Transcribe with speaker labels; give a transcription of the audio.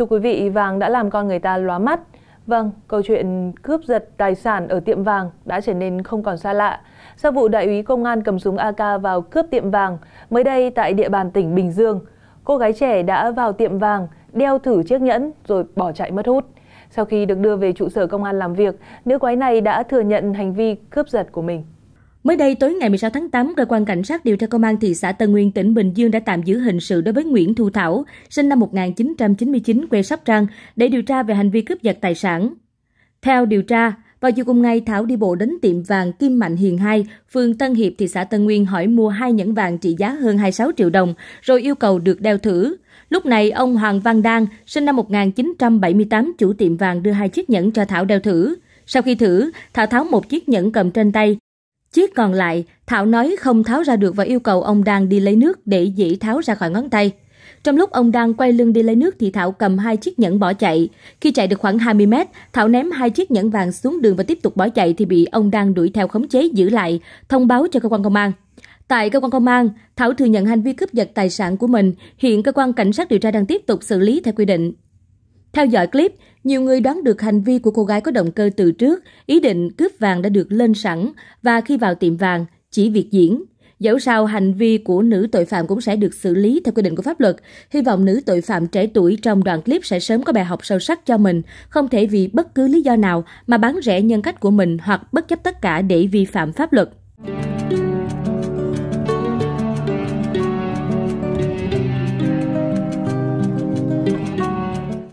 Speaker 1: Thưa quý vị, vàng đã làm con người ta lóa mắt. Vâng, câu chuyện cướp giật tài sản ở tiệm vàng đã trở nên không còn xa lạ. Sau vụ đại úy công an cầm súng AK vào cướp tiệm vàng, mới đây tại địa bàn tỉnh Bình Dương, cô gái trẻ đã vào tiệm vàng, đeo thử chiếc nhẫn rồi bỏ chạy mất hút. Sau khi được đưa về trụ sở công an làm việc, nữ quái này đã thừa nhận hành vi cướp giật của mình. Mới đây tối
Speaker 2: ngày 16 tháng 8, cơ quan cảnh sát điều tra công an thị xã Tân Nguyên tỉnh Bình Dương đã tạm giữ hình sự đối với Nguyễn Thu Thảo, sinh năm 1999 quê Sóc Trăng để điều tra về hành vi cướp giật tài sản. Theo điều tra, vào chiều cùng ngày Thảo đi bộ đến tiệm vàng Kim Mạnh Hiền 2, phường Tân Hiệp thị xã Tân Nguyên hỏi mua hai nhẫn vàng trị giá hơn 26 triệu đồng rồi yêu cầu được đeo thử. Lúc này, ông Hoàng Văn Đan, sinh năm 1978, chủ tiệm vàng đưa hai chiếc nhẫn cho Thảo đeo thử. Sau khi thử, Thảo tháo một chiếc nhẫn cầm trên tay, Chiếc còn lại, Thảo nói không tháo ra được và yêu cầu ông đang đi lấy nước để dĩ tháo ra khỏi ngón tay. Trong lúc ông đang quay lưng đi lấy nước thì Thảo cầm hai chiếc nhẫn bỏ chạy. Khi chạy được khoảng 20 mét, Thảo ném hai chiếc nhẫn vàng xuống đường và tiếp tục bỏ chạy thì bị ông đang đuổi theo khống chế giữ lại, thông báo cho cơ quan công an. Tại cơ quan công an, Thảo thừa nhận hành vi cướp giật tài sản của mình, hiện cơ quan cảnh sát điều tra đang tiếp tục xử lý theo quy định. Theo dõi clip, nhiều người đoán được hành vi của cô gái có động cơ từ trước, ý định cướp vàng đã được lên sẵn và khi vào tiệm vàng, chỉ việc diễn. Dẫu sao hành vi của nữ tội phạm cũng sẽ được xử lý theo quy định của pháp luật. Hy vọng nữ tội phạm trẻ tuổi trong đoạn clip sẽ sớm có bài học sâu sắc cho mình, không thể vì bất cứ lý do nào mà bán rẻ nhân cách của mình hoặc bất chấp tất cả để vi phạm pháp luật.